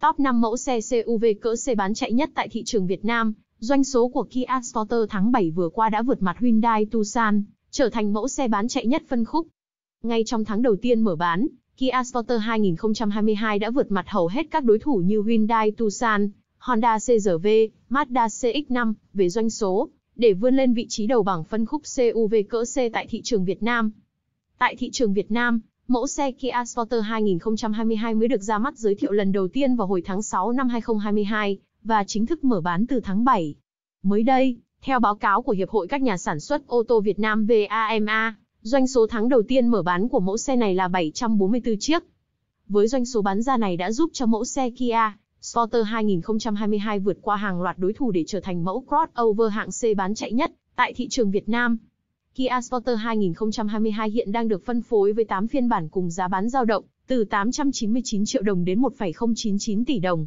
Top 5 mẫu xe CUV cỡ C bán chạy nhất tại thị trường Việt Nam, doanh số của Kia Sporter tháng 7 vừa qua đã vượt mặt Hyundai Tucson, trở thành mẫu xe bán chạy nhất phân khúc. Ngay trong tháng đầu tiên mở bán, Kia Sporter 2022 đã vượt mặt hầu hết các đối thủ như Hyundai Tucson, Honda CRV, Mazda CX-5 về doanh số, để vươn lên vị trí đầu bảng phân khúc CUV cỡ C tại thị trường Việt Nam. Tại thị trường Việt Nam, Mẫu xe Kia Sporter 2022 mới được ra mắt giới thiệu lần đầu tiên vào hồi tháng 6 năm 2022 và chính thức mở bán từ tháng 7. Mới đây, theo báo cáo của Hiệp hội các nhà sản xuất ô tô Việt Nam VAMA, doanh số tháng đầu tiên mở bán của mẫu xe này là 744 chiếc. Với doanh số bán ra này đã giúp cho mẫu xe Kia Sporter 2022 vượt qua hàng loạt đối thủ để trở thành mẫu crossover hạng C bán chạy nhất tại thị trường Việt Nam. Kia Sporter 2022 hiện đang được phân phối với 8 phiên bản cùng giá bán dao động từ 899 triệu đồng đến 1,099 tỷ đồng.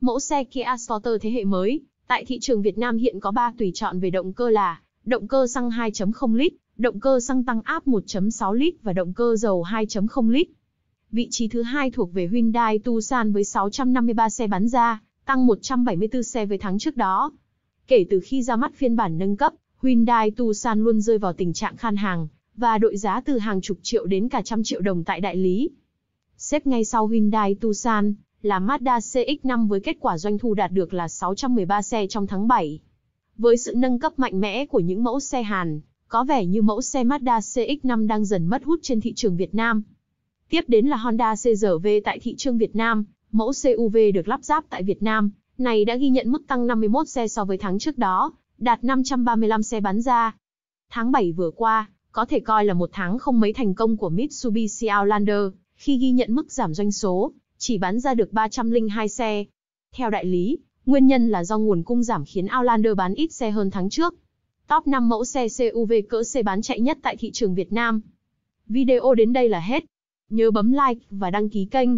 Mẫu xe Kia Sporter thế hệ mới, tại thị trường Việt Nam hiện có 3 tùy chọn về động cơ là động cơ xăng 2.0 lít, động cơ xăng tăng áp 1.6 lít và động cơ dầu 2.0 lít. Vị trí thứ hai thuộc về Hyundai Tucson với 653 xe bán ra, tăng 174 xe với tháng trước đó. Kể từ khi ra mắt phiên bản nâng cấp, Hyundai Tucson luôn rơi vào tình trạng khan hàng, và đội giá từ hàng chục triệu đến cả trăm triệu đồng tại đại lý. Xếp ngay sau Hyundai Tucson là Mazda CX-5 với kết quả doanh thu đạt được là 613 xe trong tháng 7. Với sự nâng cấp mạnh mẽ của những mẫu xe Hàn, có vẻ như mẫu xe Mazda CX-5 đang dần mất hút trên thị trường Việt Nam. Tiếp đến là Honda CRV tại thị trường Việt Nam, mẫu CUV được lắp ráp tại Việt Nam, này đã ghi nhận mức tăng 51 xe so với tháng trước đó, đạt 535 xe bán ra. Tháng 7 vừa qua, có thể coi là một tháng không mấy thành công của Mitsubishi Outlander, khi ghi nhận mức giảm doanh số, chỉ bán ra được 302 xe. Theo đại lý, nguyên nhân là do nguồn cung giảm khiến Outlander bán ít xe hơn tháng trước. Top 5 mẫu xe CUV cỡ C bán chạy nhất tại thị trường Việt Nam. Video đến đây là hết. Nhớ bấm like và đăng ký kênh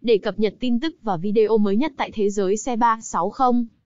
để cập nhật tin tức và video mới nhất tại thế giới xe 360.